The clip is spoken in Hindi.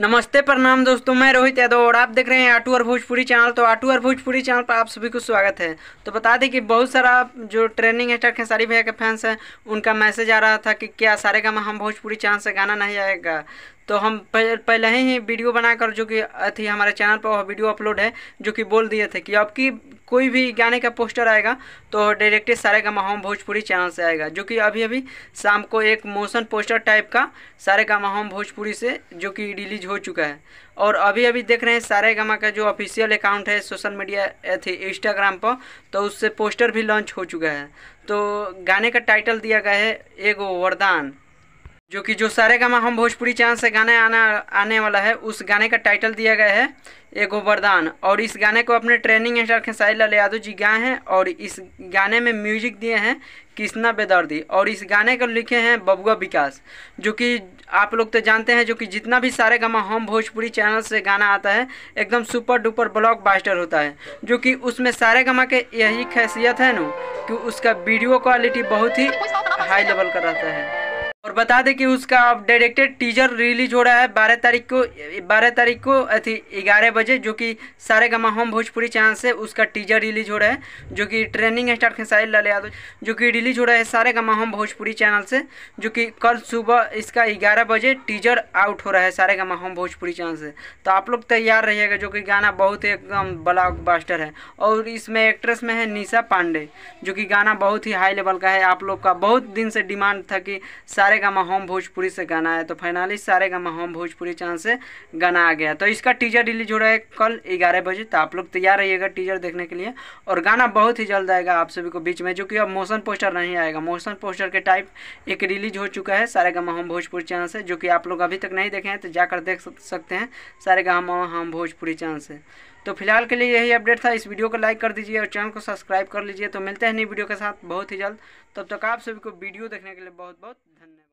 नमस्ते प्रणाम दोस्तों मैं रोहित यादव और आप देख रहे हैं आटू और भोजपुरी चैनल तो आटू और भोजपुरी चैनल पर आप सभी को स्वागत है तो बता दें कि बहुत सारा जो ट्रेनिंग स्टार खेसारी भैया के फैंस हैं उनका मैसेज आ रहा था कि क्या सारे का हम भोजपुरी चैनल से गाना नहीं आएगा तो हम पहले ही वीडियो बनाकर जो कि अथी हमारे चैनल पर वह वीडियो अपलोड है जो कि बोल दिए थे कि अब कोई भी गाने का पोस्टर आएगा तो डायरेक्टली सारे का होम भोजपुरी चैनल से आएगा जो कि अभी अभी शाम को एक मोशन पोस्टर टाइप का सारे का होम भोजपुरी से जो कि रिलीज हो चुका है और अभी अभी देख रहे हैं सारे गामा का जो ऑफिशियल अकाउंट है सोशल मीडिया थी इंस्टाग्राम पर तो उससे पोस्टर भी लॉन्च हो चुका है तो गाने का टाइटल दिया गया है एगो वरदान जो कि जो सारे गामा हम भोजपुरी चैनल से गाने आना आने वाला है उस गाने का टाइटल दिया गया है एगो वरदान और इस गाने को अपने ट्रेनिंग स्टार खेसाई लाल यादव जी गाए हैं और इस गाने में म्यूजिक दिए हैं कृष्णा बेदर्दी और इस गाने को लिखे हैं बबुआ विकास जो कि आप लोग तो जानते हैं जो कि जितना भी सारे गामा हम भोजपुरी चैनल से गाना आता है एकदम सुपर डुपर ब्लॉक बास्टर होता है जो कि उसमें सारे गामा के यही खैसियत है न कि उसका वीडियो क्वालिटी बहुत ही हाई लेवल का रहता है और बता दें कि उसका डायरेक्टेड टीजर रिलीज हो रहा है बारह तारीख को बारह तारीख को अथी ग्यारह बजे जो कि सारे गमा होम भोजपुरी चैनल से उसका टीजर रिलीज हो रहा है जो कि ट्रेनिंग स्टार खेसारी लाल यादव जो कि रिलीज हो रहा है सारे गमा होम भोजपुरी चैनल से जो कि कल सुबह इसका ग्यारह बजे टीजर आउट हो रहा है सारे गमा होम भोजपुरी चैनल से तो आप लोग तैयार रहिएगा जो कि गाना बहुत ही एकदम ब्लॉक है और इसमें एक्ट्रेस में है निशा पांडे जो कि गाना बहुत ही हाई लेवल का है आप लोग का बहुत दिन से डिमांड था कि सारे सारेगा गामा होम भोजपुरी से गाना है तो फाइनली सारे गामा होम भोजपुरी चांद से गाना आ गया तो इसका टीजर रिलीज हो रहा है कल ग्यारह बजे तो आप लोग तैयार रहिएगा टीजर देखने के लिए और गाना बहुत ही जल्द आएगा आप सभी को बीच में जो कि अब मोशन पोस्टर नहीं आएगा मोशन पोस्टर के टाइप एक रिलीज हो चुका है सारे गा हम भोजपुरी चैनल से जो कि आप लोग अभी तक नहीं देखे हैं तो जाकर देख सकते हैं सारे गा हम भोजपुरी चैनल से तो फिलहाल के लिए यही अपडेट था इस वीडियो को लाइक कर दीजिए और चैनल को सब्सक्राइब कर लीजिए तो मिलते हैं नई वीडियो के साथ बहुत ही जल्द तब तक आप सभी को वीडियो देखने के लिए बहुत बहुत धन्यवाद